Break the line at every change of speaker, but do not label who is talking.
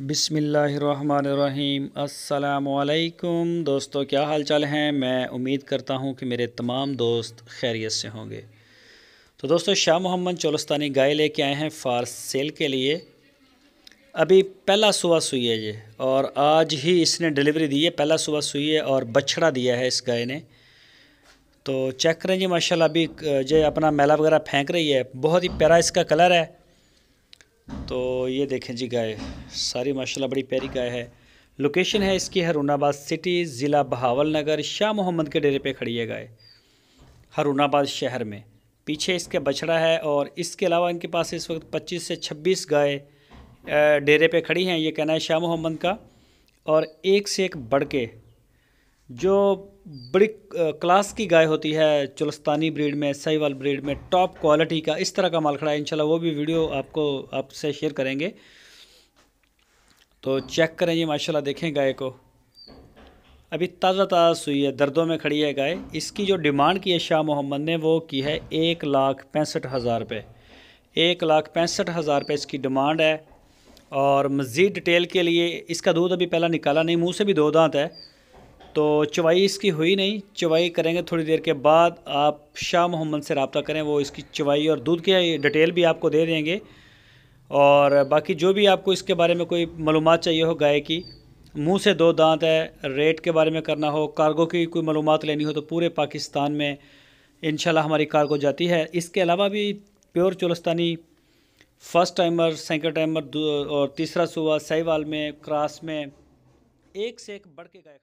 बिसमीम् अल्लाम दोस्तों क्या हाल चाल हैं मैं उम्मीद करता हूं कि मेरे तमाम दोस्त खैरियत से होंगे तो दोस्तों शाह मोहम्मद चोलस्तानी गाय लेके आए हैं फार सेल के लिए अभी पहला सुबह सुई है ये और आज ही इसने डिलीवरी दी है पहला सुबह सुई है और बछड़ा दिया है इस गाय ने तो चेक करें जी माशाल्लाह अभी जो अपना मेला वगैरह फेंक रही है बहुत ही प्यारा इसका कलर है तो ये देखें जी गाय सारी माशाल्लाह बड़ी प्यारी गाय है लोकेशन है इसकी हरूणाबाद सिटी ज़िला बहावल नगर शाह मोहम्मद के डेरे पे खड़ी है गाय हरूणाबाद शहर में पीछे इसके बछड़ा है और इसके अलावा इनके पास इस वक्त 25 से 26 गाय डेरे पे खड़ी हैं ये कहना है शाह मोहम्मद का और एक से एक बढ़ के जो बड़ी क्लास की गाय होती है चुलस्तानी ब्रीड में सहीवाल ब्रीड में टॉप क्वालिटी का इस तरह का माल खड़ा है इंशाल्लाह वो भी वीडियो आपको आपसे शेयर करेंगे तो चेक करें ये माशाल्लाह देखें गाय को अभी ताज़ा ताज़ा सुई है दर्दों में खड़ी है गाय इसकी जो डिमांड की है शाह मोहम्मद ने वो की है एक लाख पैंसठ हज़ार रुपये एक लाख पैंसठ हज़ार रुपये इसकी डिमांड है और मज़ीद डिटेल के लिए इसका दूध अभी पहला निकाला नहीं मुँह से भी दो दांत है तो चवाई इसकी हुई नहीं चवाई करेंगे थोड़ी देर के बाद आप शाह मोहम्मद से रबता करें वो इसकी चवाई और दूध की डिटेल भी आपको दे देंगे और बाकी जो भी आपको इसके बारे में कोई मालूम चाहिए हो गाय की मुंह से दो दांत है रेट के बारे में करना हो कार्गो की कोई मालूम लेनी हो तो पूरे पाकिस्तान में इन हमारी कार्गो जाती है इसके अलावा भी pure Cholistani first timer second timer और तीसरा सुबह सहीवाल में क्रास में एक से एक बढ़ के गाय